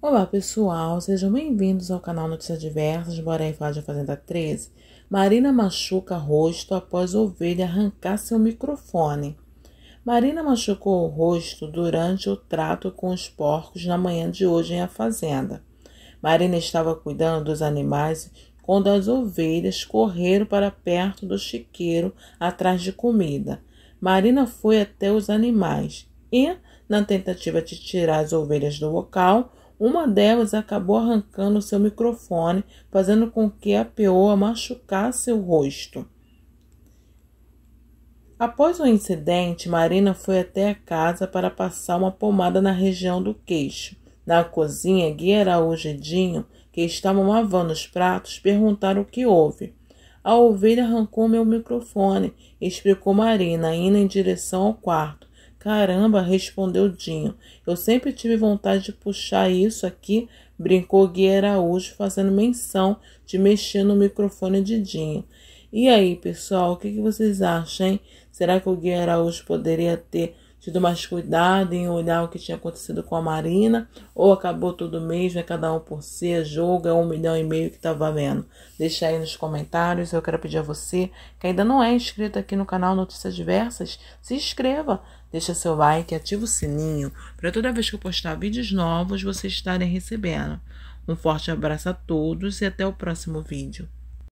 Olá pessoal, sejam bem-vindos ao canal Notícias Diversas, bora aí falar de Fazenda 13. Marina machuca rosto após ovelha arrancar seu microfone. Marina machucou o rosto durante o trato com os porcos na manhã de hoje em A Fazenda. Marina estava cuidando dos animais quando as ovelhas correram para perto do chiqueiro atrás de comida. Marina foi até os animais e, na tentativa de tirar as ovelhas do local, uma delas acabou arrancando seu microfone, fazendo com que a peoa machucasse o rosto. Após o incidente, Marina foi até a casa para passar uma pomada na região do queixo. Na cozinha, Gui Araújo e Dinho, que estavam lavando os pratos, perguntaram o que houve. A ovelha arrancou meu microfone, explicou Marina, indo em direção ao quarto. Caramba, respondeu Dinho. Eu sempre tive vontade de puxar isso aqui, brincou Gui Araújo, fazendo menção de mexer no microfone de Dinho. E aí, pessoal, o que, que vocês acham, hein? Será que o Gui Araújo poderia ter tido mais cuidado em olhar o que tinha acontecido com a Marina, ou acabou tudo mesmo, é cada um por si, é jogo, é um milhão e meio que está valendo. Deixa aí nos comentários, eu quero pedir a você que ainda não é inscrito aqui no canal Notícias Diversas, se inscreva, deixa seu like, ativa o sininho, para toda vez que eu postar vídeos novos, vocês estarem recebendo. Um forte abraço a todos e até o próximo vídeo.